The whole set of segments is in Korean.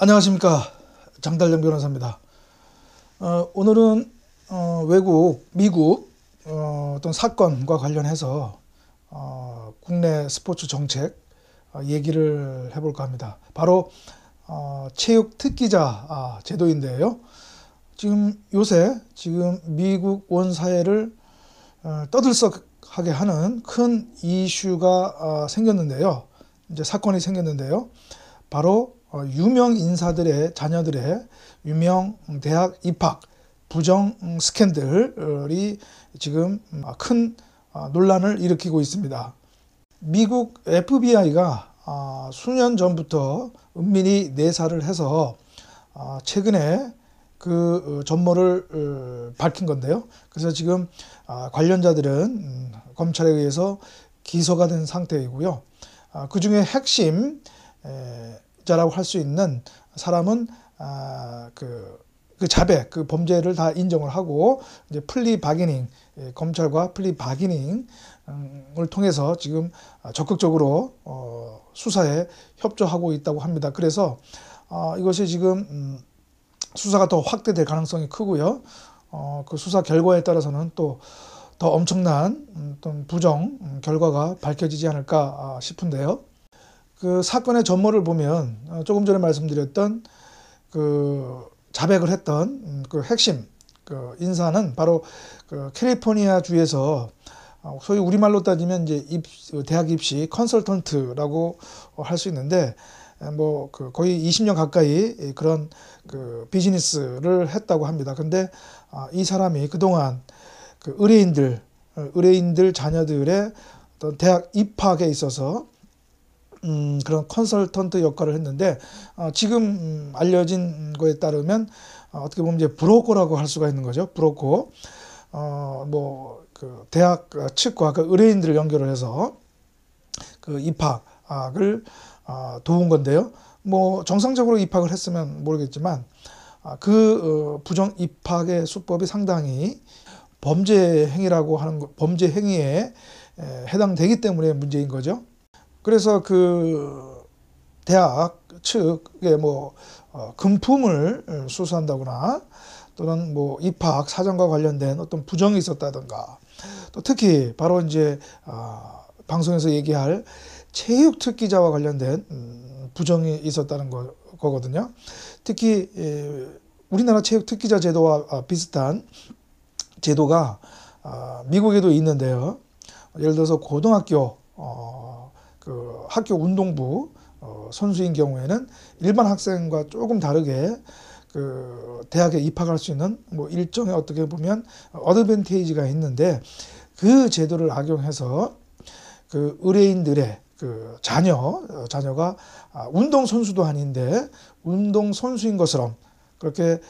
안녕하십니까 장달영 변호사입니다. 어, 오늘은 어, 외국 미국 어, 떤 사건과 관련해서 어, 국내 스포츠 정책 어, 얘기를 해볼까 합니다. 바로 어, 체육 특기자 아, 제도인데요. 지금 요새 지금 미국 원 사회를 어, 떠들썩하게 하는 큰 이슈가 생겼는데요. 이제 사건이 생겼는데요. 바로 어, 유명 인사들의 자녀들의 유명 대학 입학 부정 스캔들이 지금 어, 큰 어, 논란을 일으키고 있습니다. 미국 FBI가 수년 전부터 은밀히 내사를 해서 최근에 그 전모를 밝힌 건데요. 그래서 지금 관련자들은 음, 검찰에 의해서 기소가 된 상태이고요. 그 중에 핵심 자라고할수 있는 사람은 아, 그, 그 자백, 그 범죄를 다 인정을 하고 이제 플리 바기닝 예, 검찰과 플리 바기닝을 통해서 지금 아, 적극적으로 어, 수사에 협조하고 있다고 합니다. 그래서 어, 이것이 지금 음, 수사가 더 확대될 가능성이 크고요. 어, 그 수사 결과에 따라서는 또 더 엄청난 어떤 부정 결과가 밝혀지지 않을까 아, 싶은데요. 그 사건의 전모를 보면 어, 조금 전에 말씀드렸던 그 자백을 했던 음, 그 핵심 그 인사는 바로 그 캘리포니아 주에서 어, 소위 우리말로 따지면 이제 입, 대학 입시 컨설턴트라고 할 수 있는데 뭐그 거의 20년 가까이 그런 그 비즈니스를 했다고 합니다. 근데 아, 이 사람이 그동안 그 의뢰인들 어, 의뢰인들 자녀들의 어떤 대학 입학에 있어서 음, 그런 컨설턴트 역할을 했는데 어, 지금 음, 알려진 거에 따르면 어, 어떻게 보면 이제 브로커라고 할 수가 있는 거죠. 브로커 어, 뭐그 대학 어, 측과 그 의뢰인들을 연결을 해서 그 입학을 어, 도운 건데요. 뭐 정상적으로 입학을 했으면 모르겠지만 아, 그 어, 부정 입학의 수법이 상당히 범죄 행위라고 하는 거, 범죄 행위에 에 해당되기 때문에 문제인 거죠. 그래서 그 대학 측에 뭐 어, 금품을 어, 수수한다거나 또는 뭐 입학 사정과 관련된 어떤 부정이 있었다든가 또 특히 바로 이제 어, 방송에서 얘기할 체육 특기자와 관련된 음, 부정이 있었다는 거, 거든요 특히 에, 예, 우리나라 체육 특기자 제도와 아, 비슷한 제도가 아, 미국에도 있는데요. 예를 들어서 고등학교 어, 그 학교 운동부 어, 선수인 경우에는 일반 학생과 조금 다르게 그 대학에 입학할 수 있는 뭐 일정에 어떻게 보면 어드밴테이지가 있는데 그 제도를 악용해서 그 의뢰인들의 그 자녀 어, 자녀가 아, 운동 선수도 아닌데 운동 선수인 것처럼 그렇게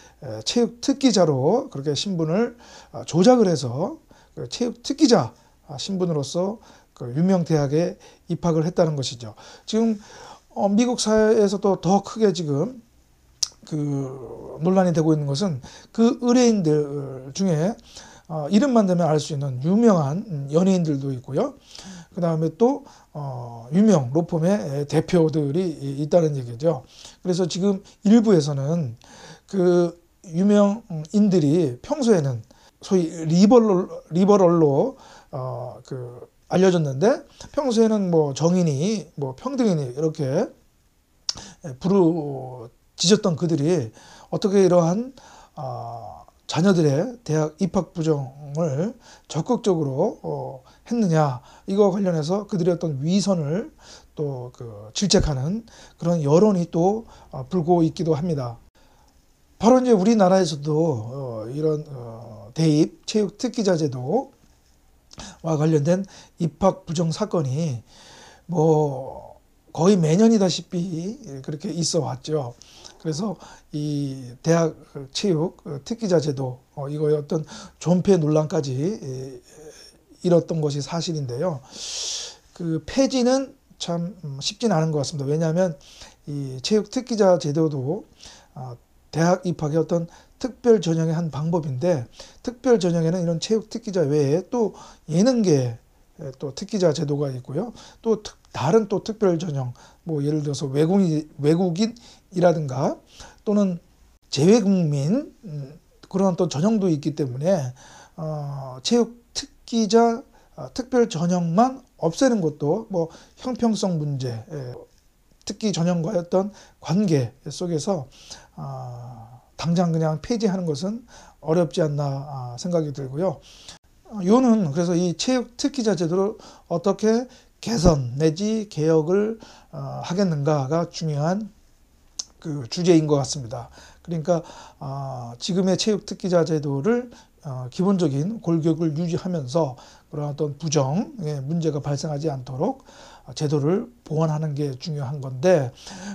체육 특기자로 그렇게 신분을 아, 조작을 해서 그 체육 특기자 아, 신분으로서 그 유명 대학에 입학을 했다는 것이죠. 지금 어, 미국 사회에서도 더 크게 지금 그 논란이 되고 있는 것은 그 의뢰인들 중에 어, 이름만 되면 알 수 있는 유명한 연예인들도 있고요. 그 다음에 또 어, 유명 로펌의 대표들이 있다는 얘기죠. 그래서 지금 일부에서는 그 유명인들이 평소에는 소위 리버럴, 리버럴로 어, 그 알려졌는데 평소에는 뭐 정인이 뭐평등인이 이렇게 부르짖었던 그들이 어떻게 이러한 어, 자녀들의 대학 입학 부정을 적극적으로 어, 했느냐 이거 관련해서 그들의 어떤 위선을 또 그 질책하는 그런 여론이 또 어, 불고 있기도 합니다. 바로 이제 우리나라에서도 어, 이런 어, 대입 체육 특기자 제도 와 관련된 입학 부정 사건이 뭐 거의 매년이다시피 그렇게 있어 왔죠. 그래서 이 대학 체육 어, 특기자 제도 어, 이거의 어떤 존폐 논란까지 일었던 것이 사실인데요. 그 폐지는 참 음, 쉽진 않은 것 같습니다. 왜냐하면 이 체육 특기자 제도도 아, 대학 입학의 어떤 특별 전형의 한 방법인데 특별 전형에는 이런 체육 특기자 외에 또 예능계 또 특기자 제도가 있고요. 또 특, 다른 또 특별 전형 뭐 예를 들어서 외국인 외국인이라든가 또는 재외국민 음, 그런 또 전형도 있기 때문에 어, 체육 특기자 어, 특별 전형만 없애는 것도 뭐 형평성 문제 예. 특히 전형과의 어떤 관계 속에서 아, 당장 그냥 폐지하는 것은 어렵지 않나 아, 생각이 들고요. 어, 요는 그래서 이 체육 특기자 제도를 어떻게 개선 내지 개혁을 어, 하겠는가가 중요한 그 주제인 것 같습니다. 그러니까 아, 지금의 체육 특기자 제도를 어, 기본적인 골격을 유지하면서 그런 어떤 부정, 예, 문제가 발생하지 않도록 제도를 보완하는 게 중요한 건데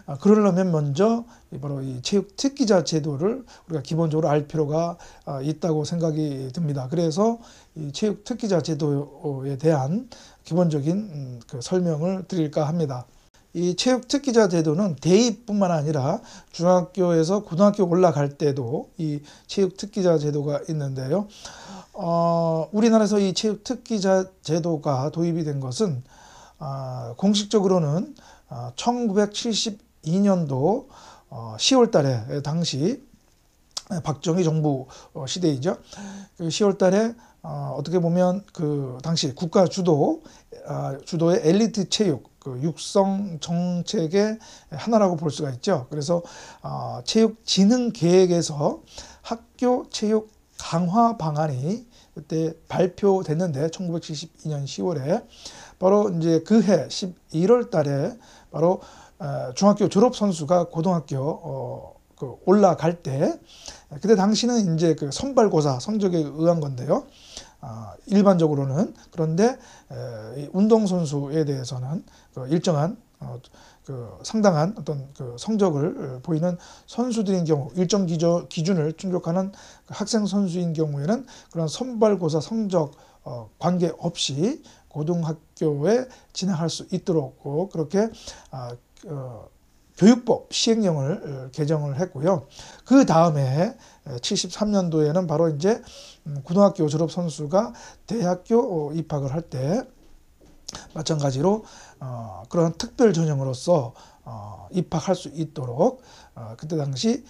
아, 그러려면 먼저 바로 이 체육 특기자 제도를 우리가 기본적으로 알 필요가 아, 있다고 생각이 듭니다. 그래서 이 체육 특기자 제도에 대한 기본적인 음, 그 설명을 드릴까 합니다. 이 체육 특기자 제도는 대입뿐만 아니라 중학교에서 고등학교 올라갈 때도 이 체육 특기자 제도가 있는데요. 어, 우리나라에서 이 체육 특기자 제도가 도입이 된 것은 아, 아, 어, 공식적으로는 어, 1972년도 어, 10월 달에 당시 박정희 정부 어, 시대이죠. 그 10월 달에 어, 어떻게 보면 그 당시 국가 주도 어, 아, 주도의 엘리트 체육 그 육성 정책의 하나라고 볼 수가 있죠. 그래서 어, 체육 진흥 계획에서 학교 체육 강화 방안이 그때 발표됐는데 1972년 10월에 바로 이제 그해 11월 달에 바로 어, 중학교 졸업 선수가 고등학교 어그 올라갈 때 그때 당시는 이제 그 선발고사 성적에 의한 건데요. 아, 일반적으로는 그런데 운동선수에 대해서는 그 일정한 어, 그 상당한 어떤 그 성적을 어, 보이는 선수들인 경우 일정 기조 기준을 충족하는 그 학생 선수인 경우에는 그런 선발고사 성적 어, 관계 없이 고등학교에 진학할 수 있도록 그렇게 아, 어, 교육법 시행령을 어, 개정을 했고요. 그 다음에 73년도에는 어, 바로 이제 고등학교 음, 졸업 선수가 대학교 어, 입학을 할 때 마찬가지로 그런 특별 전형으로서 입학할 수 있도록 그때 당시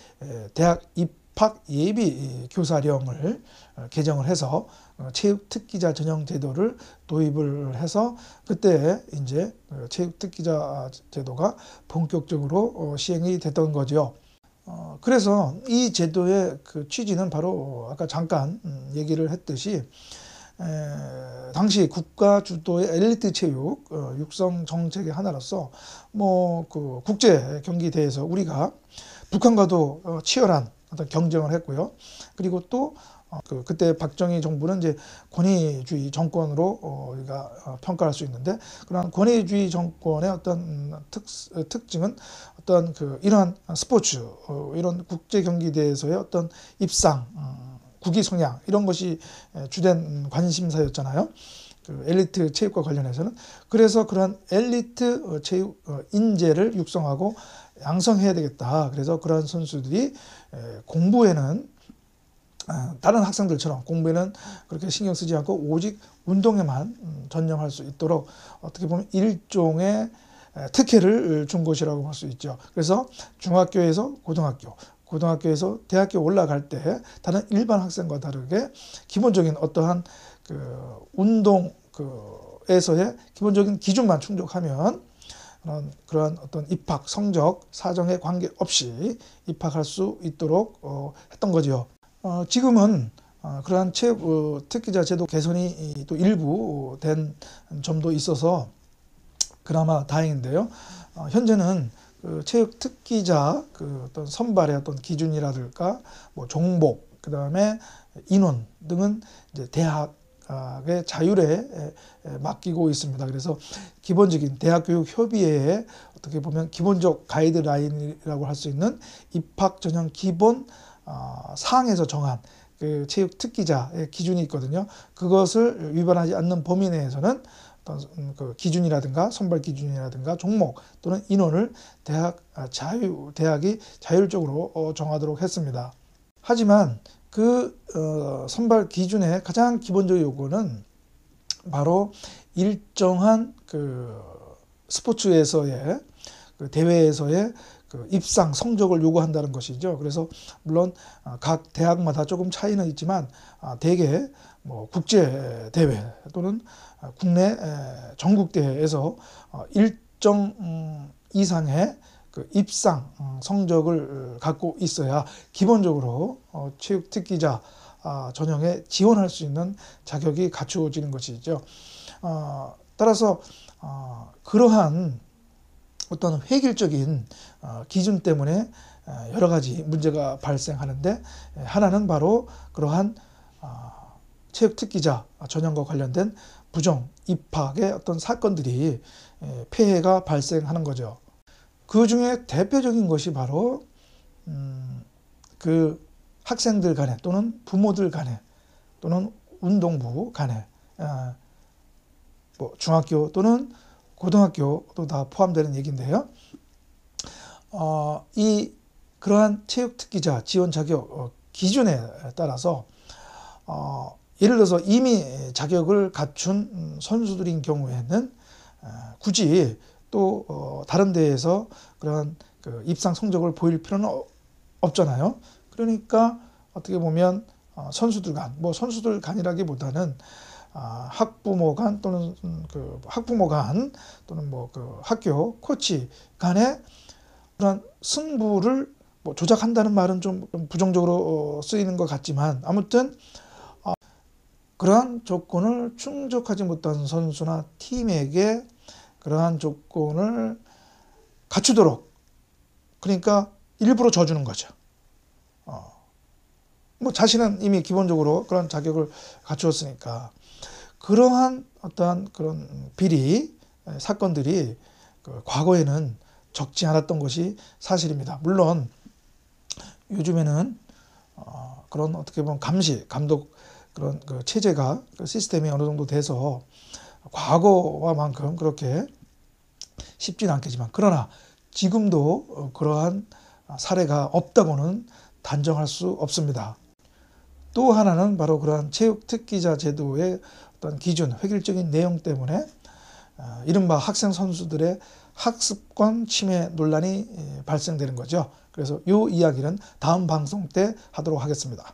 대학 입박 예비 교사령을 어, 개정을 해서 어, 체육 특기자 전형 제도를 도입을 해서 그때 이제 어, 체육 특기자 아, 제도가 본격적으로 시행이 됐던 거죠. 그래서 이 제도의 그 취지는 바로 아까 잠깐 음, 얘기를 했듯이 당시 국가 주도의 엘리트 체육 육성 정책의 하나로서 뭐그 국제 경기 대회에서 우리가 북한과도 치열한 어떤 경쟁을 했고요. 그리고 또 어, 그, 그때 박정희 정부는 이제 권위주의 정권으로 어, 우리가 어, 평가할 수 있는데 그런 권위주의 정권의 어떤 음, 특, 특징은 어떤 그 이러한 스포츠 어, 이런 국제 경기대에서의 어떤 입상 어, 음, 국위 성향 이런 것이 주된 관심사였잖아요. 그 엘리트 체육과 관련해서는 그래서 그런 엘리트 어, 체육 어, 인재를 육성하고 양성해야 되겠다. 그래서 그러한 선수들이 공부에는 아, 다른 학생들처럼 공부에는 그렇게 신경 쓰지 않고 오직 운동에만 음, 전념할 수 있도록 어떻게 보면 일종의 특혜를 준 것이라고 볼 수 있죠. 그래서 중학교에서 고등학교, 고등학교에서 대학교 올라갈 때 다른 일반 학생과 다르게 기본적인 어떠한 그 운동 그에서의 기본적인 기준만 충족하면 그런, 그런 어떤 입학, 성적, 사정에 관계없이 입학할 수 있도록 어, 했던 거죠 어, 지금은 어, 그러한 체육 어, 특기자 제도 개선이 또 일부 된 점도 있어서 그나마 다행인데요. 어, 현재는 그 체육 특기자 그 어떤 선발의 어떤 기준이라든가 뭐 종목 그 다음에 인원 등은 이제 대학 자율에 맡기고 있습니다. 그래서 기본적인 대학교육 협의회에 어떻게 보면 기본적 가이드라인이라고 할 수 있는 입학 전형 기본 사항에서 어, 정한 그 체육 특기자의 기준이 있거든요. 그것을 위반하지 않는 범위 내에서는 어떤 음, 그 기준이라든가 선발 기준이라든가 종목 또는 인원을 대학 아, 자유 대학이 자율적으로 어, 정하도록 했습니다. 하지만 그 어, 선발 기준의 가장 기본적인 요구는 바로 일정한 그 스포츠에서의 그 대회에서의 그 입상 성적을 요구한다는 것이죠. 그래서 물론 아, 각 대학마다 조금 차이는 있지만 아, 대개 뭐 국제 대회 또는 국내 전국 대회에서 어, 일정 음, 이상의 그 입상 어, 성적을 갖고 있어야 기본적으로 어, 체육 특기자 아, 전형에 지원할 수 있는 자격이 갖추어지는 것이죠. 어, 따라서 그러한 어떤 획일적인 기준 때문에 여러 가지 문제가 발생하는데 예, 하나는 바로 그러한 체육특기자 전형과 관련된 부정 입학의 어떤 사건들이 예, 폐해가 발생하는 거죠. 그 중에 대표적인 것이 바로 음, 그 학생들 간에 또는 부모들 간에 또는 운동부 간에 아, 뭐 중학교 또는 고등학교도 다 포함되는 얘기인데요. 어, 이 그러한 체육 특기자 지원 자격 어, 기준에 따라서 어, 예를 들어서 이미 자격을 갖춘 음, 선수들인 경우에는 아, 굳이 또 어, 다른 데에서 그러한 그 입상 성적을 보일 필요는 없잖아요. 그러니까 어떻게 보면 어, 선수들 간, 뭐 선수들 간이라기보다는 아, 학부모 간 또는 음, 그 학부모 간 또는 뭐그 학교 코치 간의 그런 승부를 뭐 조작한다는 말은 좀 부정적으로 어, 쓰이는 것 같지만 아무튼 어, 그러한 조건을 충족하지 못한 선수나 팀에게 그러한 조건을 갖추도록 그러니까 일부러 져주는 거죠. 어. 뭐 자신은 이미 기본적으로 그런 자격을 갖추었으니까 그러한 어떠한 그런 비리 사건들이 그 과거에는 적지 않았던 것이 사실입니다. 물론 요즘에는 어 그런 어떻게 보면 감시 감독 그런 그 체제가 그 시스템이 어느 정도 돼서 과거와만큼 그렇게 쉽지는 않겠지만 그러나 지금도 어, 그러한 사례가 없다고는 단정할 수 없습니다. 또 하나는 바로 그러한 체육 특기자 제도의 어떤 기준, 획일적인 내용 때문에 어, 이른바 학생 선수들의 학습권 침해 논란이 예, 발생되는 거죠. 그래서 이 이야기는 다음 방송 때 하도록 하겠습니다.